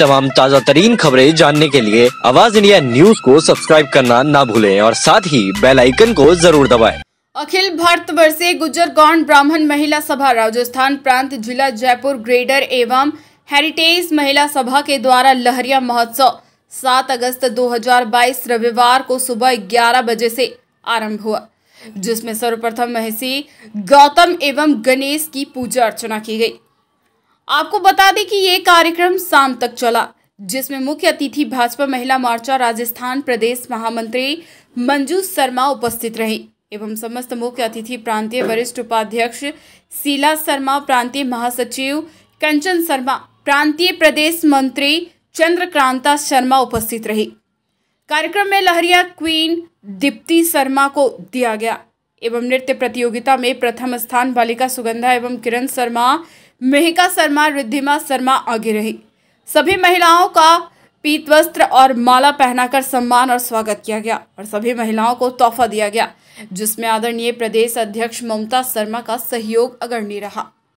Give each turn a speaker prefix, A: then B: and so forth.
A: तमाम ताज़ा तरीन खबरें जानने के लिए आवाज इंडिया न्यूज को सब्सक्राइब करना ना भूलें और साथ ही बेल आइकन को जरूर दबाएं।
B: अखिल भारत वर्षीय गुजर गौंड ब्राह्मण महिला सभा राजस्थान प्रांत जिला जयपुर ग्रेडर एवं हेरिटेज महिला सभा के द्वारा लहरिया महोत्सव 7 अगस्त 2022 रविवार को सुबह 11 बजे से आरंभ हुआ जिसमें सर्वप्रथम महसी गौतम एवं गणेश की पूजा अर्चना की गई आपको बता दें कि ये कार्यक्रम शाम तक चला जिसमें मुख्य अतिथि भाजपा महिला मोर्चा राजस्थान प्रदेश महामंत्री मंजू शर्मा उपस्थित रही एवं समस्त मुख्य अतिथि प्रांतीय वरिष्ठ उपाध्यक्ष शीला शर्मा प्रांतीय महासचिव कंचन शर्मा प्रांतीय प्रदेश मंत्री चंद्रक्रांता शर्मा उपस्थित रही कार्यक्रम में लहरिया क्वीन दीप्ति शर्मा को दिया गया एवं नृत्य प्रतियोगिता में प्रथम स्थान बालिका सुगंधा एवं किरण शर्मा मेहिका शर्मा रिद्धिमा शर्मा आगे रही सभी महिलाओं का पीत वस्त्र और माला पहनाकर सम्मान और स्वागत किया गया और सभी महिलाओं को तोहफा दिया गया जिसमें आदरणीय प्रदेश अध्यक्ष ममता शर्मा का सहयोग अग्रणी रहा